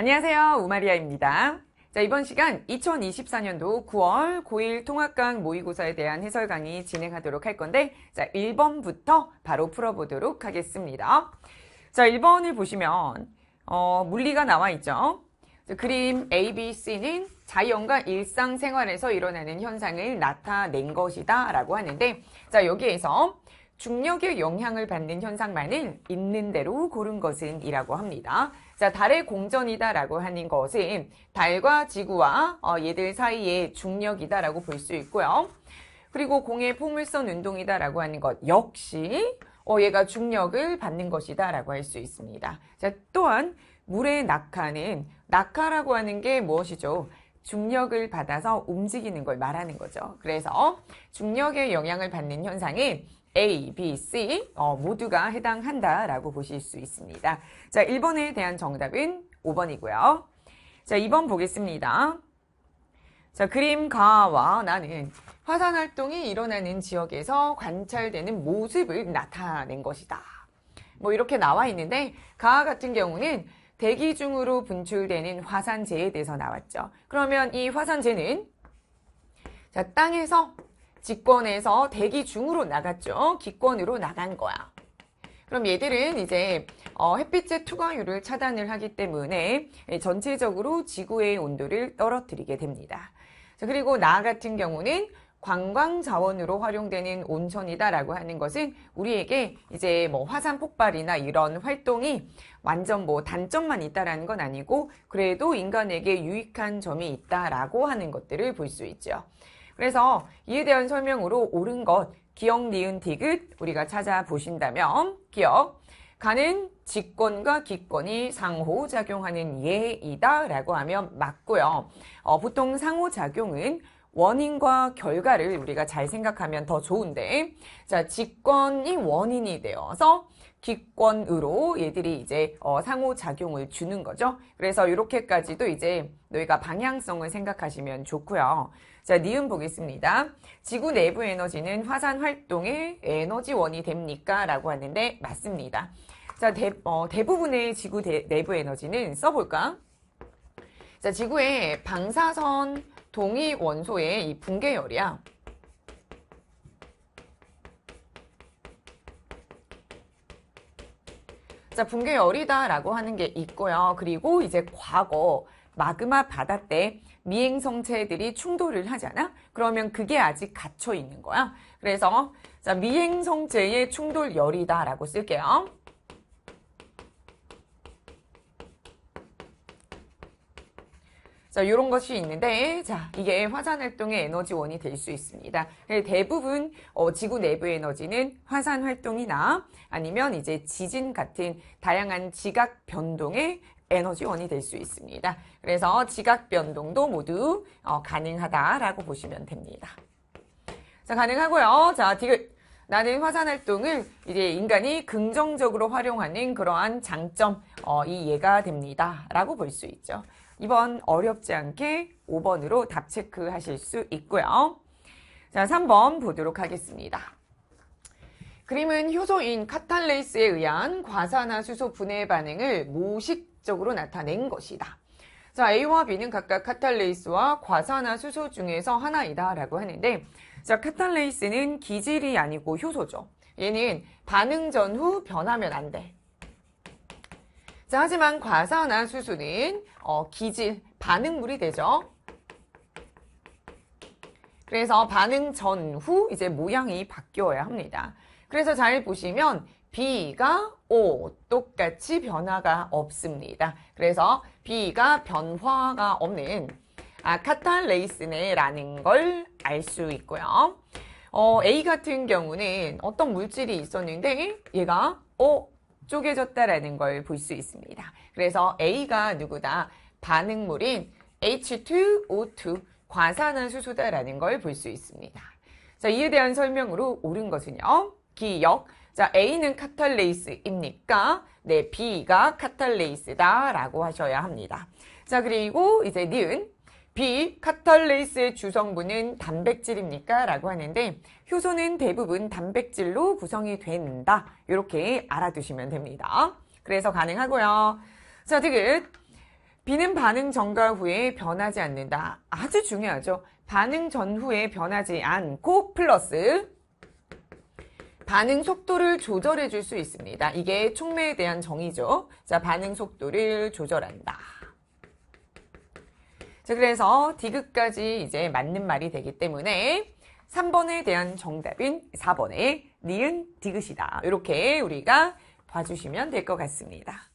안녕하세요. 우마리아입니다. 자, 이번 시간 2024년도 9월 고1 통합강 모의고사에 대한 해설 강의 진행하도록 할 건데, 자, 1번부터 바로 풀어보도록 하겠습니다. 자, 1번을 보시면, 어, 물리가 나와 있죠. 그림 A, B, C는 자연과 일상생활에서 일어나는 현상을 나타낸 것이다 라고 하는데, 자, 여기에서 중력의 영향을 받는 현상만을 있는 대로 고른 것은 이라고 합니다. 자, 달의 공전이다라고 하는 것은 달과 지구와 어, 얘들 사이의 중력이다라고 볼 수 있고요. 그리고 공의 포물선 운동이다라고 하는 것 역시 어, 얘가 중력을 받는 것이다라고 할 수 있습니다. 자, 또한 물의 낙하는 낙하라고 하는 게 무엇이죠? 중력을 받아서 움직이는 걸 말하는 거죠. 그래서 중력의 영향을 받는 현상은 A, B, C 어, 모두가 해당한다라고 보실 수 있습니다. 자, 1번에 대한 정답은 5번이고요. 자, 2번 보겠습니다. 자, 그림가와 나는 화산 활동이 일어나는 지역에서 관찰되는 모습을 나타낸 것이다. 뭐 이렇게 나와 있는데 가 같은 경우는 대기 중으로 분출되는 화산재에 대해서 나왔죠. 그러면 이 화산재는 자, 땅에서 직권에서 대기 중으로 나갔죠. 기권으로 나간 거야. 그럼 얘들은 이제 어, 햇빛의 투과율을 차단을 하기 때문에 예, 전체적으로 지구의 온도를 떨어뜨리게 됩니다. 자, 그리고 나 같은 경우는 관광 자원으로 활용되는 온천이다라고 하는 것은 우리에게 이제 뭐 화산 폭발이나 이런 활동이 완전 뭐 단점만 있다라는 건 아니고 그래도 인간에게 유익한 점이 있다라고 하는 것들을 볼 수 있죠. 그래서 이에 대한 설명으로 옳은 것, 기억, 니은, 디귿 우리가 찾아보신다면 기억, 가는 직권과 기권이 상호작용하는 예이다라고 하면 맞고요. 어, 보통 상호작용은 원인과 결과를 우리가 잘 생각하면 더 좋은데 자 직권이 원인이 되어서 기권으로 얘들이 이제 어, 상호작용을 주는 거죠. 그래서 이렇게까지도 이제 너희가 방향성을 생각하시면 좋고요. 자, 니은 보겠습니다. 지구 내부 에너지는 화산 활동의 에너지원이 됩니까? 라고 하는데 맞습니다. 자, 대, 어, 부분의 지구 대, 내부 에너지는 써볼까? 자, 지구의 방사선 동위 원소의 이 붕괴열이야. 자, 붕괴열이다라고 하는 게 있고요. 그리고 이제 과거 마그마 바다 때 미행 성체들이 충돌을 하잖아. 그러면 그게 아직 갇혀 있는 거야. 그래서 자, 미행 성체의 충돌열이다라고 쓸게요. 자, 이런 것이 있는데, 자, 이게 화산 활동의 에너지원이 될 수 있습니다. 네, 대부분 어, 지구 내부 에너지는 화산 활동이나 아니면 이제 지진 같은 다양한 지각 변동의 에너지원이 될 수 있습니다. 그래서 지각 변동도 모두 어, 가능하다라고 보시면 됩니다. 자, 가능하고요. 자, 지금 나는 화산 활동을 이제 인간이 긍정적으로 활용하는 그러한 장점, 어, 이 예가 됩니다. 라고 볼 수 있죠. 2번 어렵지 않게 5번으로 답 체크하실 수 있고요. 자, 3번 보도록 하겠습니다. 그림은 효소인 카탈레이스에 의한 과산화 수소 분해 반응을 모식적으로 나타낸 것이다. 자, A와 B는 각각 카탈레이스와 과산화수소 중에서 하나이다 라고 하는데, 자, 카탈레이스는 기질이 아니고 효소죠. 얘는 반응 전후 변하면 안 돼. 자, 하지만 과산화수소는 어, 기질, 반응물이 되죠. 그래서 반응 전후 이제 모양이 바뀌어야 합니다. 그래서 잘 보시면 B가 O 똑같이 변화가 없습니다. 그래서 B가 변화가 없는 아카탈레이스네라는 걸 알 수 있고요. 어, A 같은 경우는 어떤 물질이 있었는데 얘가 O 쪼개졌다라는 걸 볼 수 있습니다. 그래서 A가 누구다? 반응물인 H2O2 과산화수소다라는 걸 볼 수 있습니다. 자, 이에 대한 설명으로 옳은 것은요. 기억. 자, A는 카탈레이스입니까? 네, B가 카탈레이스다라고 하셔야 합니다. 자, 그리고 이제 니은 B. 카탈레이스의 주성분은 단백질입니까? 라고 하는데 효소는 대부분 단백질로 구성이 된다. 이렇게 알아두시면 됩니다. 그래서 가능하고요. 자, 디귿. B는 반응 전과 후에 변하지 않는다. 아주 중요하죠. 반응 전후에 변하지 않고 플러스 반응 속도를 조절해 줄 수 있습니다. 이게 촉매에 대한 정의죠. 자, 반응 속도를 조절한다. 자, 그래서 디귿까지 이제 맞는 말이 되기 때문에 3번에 대한 정답인 4번에 니은 디귿이다. 이렇게 우리가 봐주시면 될 것 같습니다.